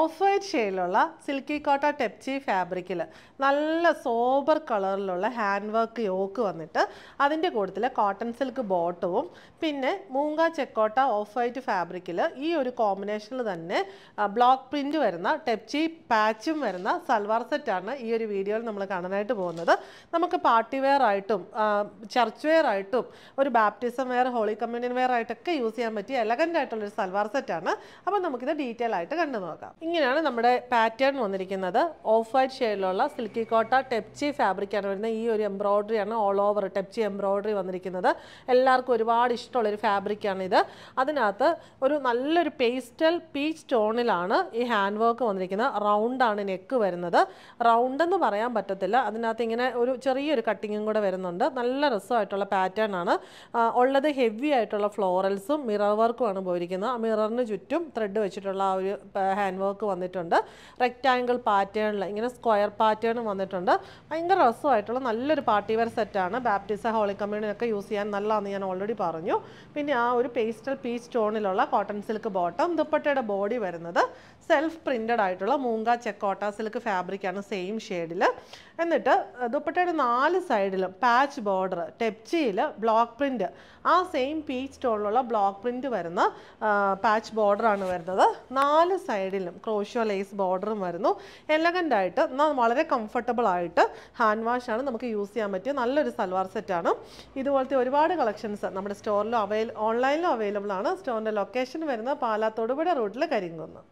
of white ഷെയിലുള്ള silky കോട്ട ടെപ്ചി ഫാബ്രിക്കിൽ നല്ല സോബർ കളറിലുള്ള ഹാൻഡ് വർക്ക് യോക്ക് വന്നിട്ട് അതിൻ്റെ കൂട്ടത്തിൽ കോട്ടൺ സിൽക്ക് ബോട്ടവും പിന്നെ മൂങ്ങ ചെക്കോട്ട ഓഫ് വൈറ്റ് ഫാബ്രിക്കിൽ ഈ ഒരു കോമ്പിനേഷനിൽ തന്നെ ബ്ലോക്ക് പ്രിൻ്റ് വരുന്ന ടെപ്ചി പാച്ചും വരുന്ന സൽവാർ സെറ്റാണ് ഈ ഒരു വീഡിയോയിൽ നമ്മൾ കാണാനായിട്ട് പോകുന്നത് നമുക്ക് പാർട്ടി വെയർ ആയിട്ടും ചർച്ച് വെയർ ആയിട്ടും ഒരു baptism wear holy communion wear ആയിട്ടൊക്കെ യൂസ് ചെയ്യാൻ പറ്റിയ എലഗൻ്റ് ആയിട്ടുള്ളൊരു സൽവാർ സെറ്റാണ് അപ്പോൾ നമുക്കിത് ഡീറ്റെയിൽ ആയിട്ട് കണ്ടു നോക്കാം ഇങ്ങനെയാണ് നമ്മുടെ പാറ്റേൺ വന്നിരിക്കുന്നത് ഓഫ് വൈറ്റ് ഷെയ്ഡിലുള്ള സിൽക്കി കോട്ട ടെപ്ചി ഫാബ്രിക്കാണ് വരുന്നത് ഈ ഒരു ആണ് ഓൾ ഓവർ ടെപ്ചി എംബ്രോയ്ഡറി വന്നിരിക്കുന്നത് എല്ലാവർക്കും ഒരുപാട് ഇഷ്ടമുള്ളൊരു ഫാബ്രിക്കാണ് ഇത് അതിനകത്ത് ഒരു നല്ലൊരു പേസ്റ്റൽ പീച്ച് ടോണിലാണ് ഈ ഹാൻഡ് വർക്ക് വന്നിരിക്കുന്നത് റൗണ്ടാണ് നെക്ക് വരുന്നത് റൗണ്ട് എന്ന് പറയാൻ പറ്റത്തില്ല അതിനകത്ത് ഇങ്ങനെ ഒരു ചെറിയൊരു കട്ടിങ്ങും കൂടെ വരുന്നുണ്ട് നല്ല രസമായിട്ടുള്ള പാറ്റേൺ ആണ് ഉള്ളത് ഹെവി ആയിട്ടുള്ള ഫ്ലോറൽസും മിറർ വർക്കുമാണ് പോയിരിക്കുന്നത് ആ മിററിന് ചുറ്റും ത്രെഡ് വെച്ചിട്ടുള്ള ആ ഒരു ഹാൻഡ് വർക്ക് നമുക്ക് വന്നിട്ടുണ്ട് റെക്റ്റാങ്കിൾ പാറ്റേണിൽ ഇങ്ങനെ സ്ക്വയർ പാറ്റേൺ വന്നിട്ടുണ്ട് ഭയങ്കര രസമായിട്ടുള്ള നല്ലൊരു പാർട്ടി വെയർ സെറ്റാണ് ബാപ്റ്റിസ ഹോളി കമ്മ്യൂണിനൊക്കെ യൂസ് ചെയ്യാൻ നല്ലതാണെന്ന് ഞാൻ ഓൾറെഡി പറഞ്ഞു പിന്നെ ആ ഒരു പേസ്റ്റൽ പീസ് സ്റ്റോണിലുള്ള കോട്ടൺ സിൽക്ക് ബോട്ടം ദുപ്പട്ടയുടെ ബോഡി വരുന്നത് സെൽഫ് പ്രിൻറ്റഡ് ആയിട്ടുള്ള മൂങ്ക ചെക്കോട്ട സിൽക്ക് ഫാബ്രിക്കാണ് സെയിം ഷെയ്ഡിൽ എന്നിട്ട് ദുപ്പട്ടയുടെ നാല് സൈഡിലും പാച്ച് ബോർഡർ ടെപ്ചിയിൽ ബ്ലോക്ക് പ്രിൻറ്റ് ആ സെയിം പീച്ച് ടോണിലുള്ള ബ്ലോക്ക് പ്രിൻറ്റ് വരുന്ന പാച്ച് ബോർഡറാണ് വരുന്നത് നാല് സൈഡിലും ക്രോഷ്യോ ലേസ് ബോർഡറും വരുന്നു എലഗൻ്റ് ആയിട്ട് എന്നാൽ വളരെ കംഫർട്ടബിൾ ആയിട്ട് ഹാൻഡ് വാഷ് ആണ് നമുക്ക് യൂസ് ചെയ്യാൻ പറ്റിയ നല്ലൊരു സൽവാർ സെറ്റാണ് ഇതുപോലത്തെ ഒരുപാട് കളക്ഷൻസ് നമ്മുടെ സ്റ്റോറിലും അവൈൽ ഓൺലൈനിലും അവൈലബിൾ ആണ് സ്റ്റോറിൻ്റെ ലൊക്കേഷൻ വരുന്നത് പാലാ തൊടുപുഴ റൂട്ടിൽ കരിങ്കുന്ന്